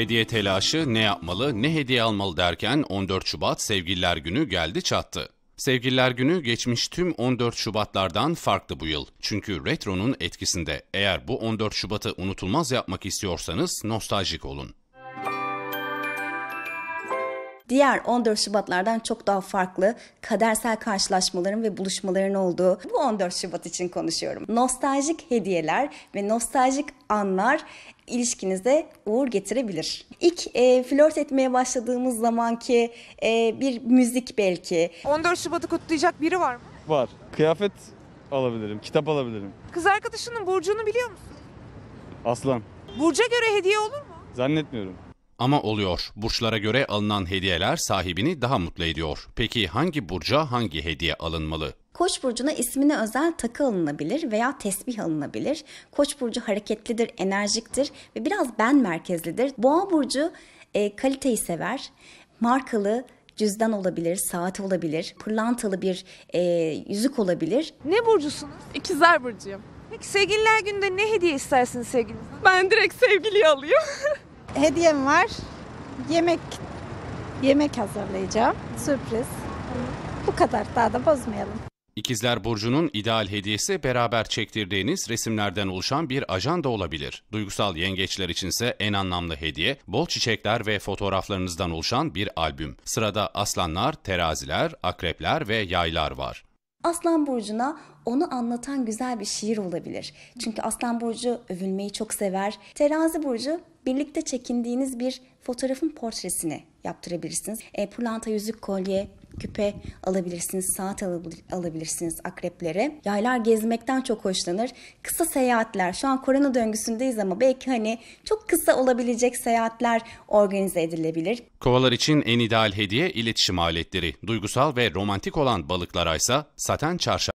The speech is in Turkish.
Hediye telaşı ne yapmalı, ne hediye almalı derken 14 Şubat Sevgililer Günü geldi çattı. Sevgililer Günü geçmiş tüm 14 Şubatlardan farklı bu yıl. Çünkü retronun etkisinde. Eğer bu 14 Şubat'ı unutulmaz yapmak istiyorsanız nostaljik olun diğer 14 Şubatlardan çok daha farklı kadersel karşılaşmaların ve buluşmaların olduğu bu 14 Şubat için konuşuyorum. Nostaljik hediyeler ve nostaljik anlar ilişkinize uğur getirebilir. İlk e, flört etmeye başladığımız zamanki e, bir müzik belki. 14 Şubat'ı kutlayacak biri var mı? Var. Kıyafet alabilirim, kitap alabilirim. Kız arkadaşının burcunu biliyor musun? Aslan. Burca göre hediye olur mu? Zannetmiyorum. Ama oluyor. Burçlara göre alınan hediyeler sahibini daha mutlu ediyor. Peki hangi burca hangi hediye alınmalı? Koç burcuna ismine özel takı alınabilir veya tesbih alınabilir. Koç burcu hareketlidir, enerjiktir ve biraz ben merkezlidir. Boğa burcu e, kaliteyi sever. Markalı, cüzdan olabilir, saat olabilir, pırlantalı bir e, yüzük olabilir. Ne burcusunuz? İkizler burcuyum. Peki sevgililer günde ne hediye istersiniz sevgilinizden? Ben direkt sevgiliyi alıyorum. Hediyem var. Yemek yemek hazırlayacağım. Sürpriz. Bu kadar daha da bozmayalım. İkizler Burcu'nun ideal hediyesi beraber çektirdiğiniz resimlerden oluşan bir ajanda olabilir. Duygusal yengeçler içinse en anlamlı hediye bol çiçekler ve fotoğraflarınızdan oluşan bir albüm. Sırada aslanlar, teraziler, akrepler ve yaylar var. Aslan Burcu'na onu anlatan güzel bir şiir olabilir. Çünkü Aslan Burcu övülmeyi çok sever. Terazi Burcu birlikte çekindiğiniz bir fotoğrafın portresini yaptırabilirsiniz. E, pırlanta yüzük kolye, küpe alabilirsiniz, saat alabilirsiniz akreplere. Yaylar gezmekten çok hoşlanır. Kısa seyahatler, şu an korona döngüsündeyiz ama belki hani çok kısa olabilecek seyahatler organize edilebilir. Kovalar için en ideal hediye iletişim aletleri. Duygusal ve romantik olan balıklara ise saten çarşaf.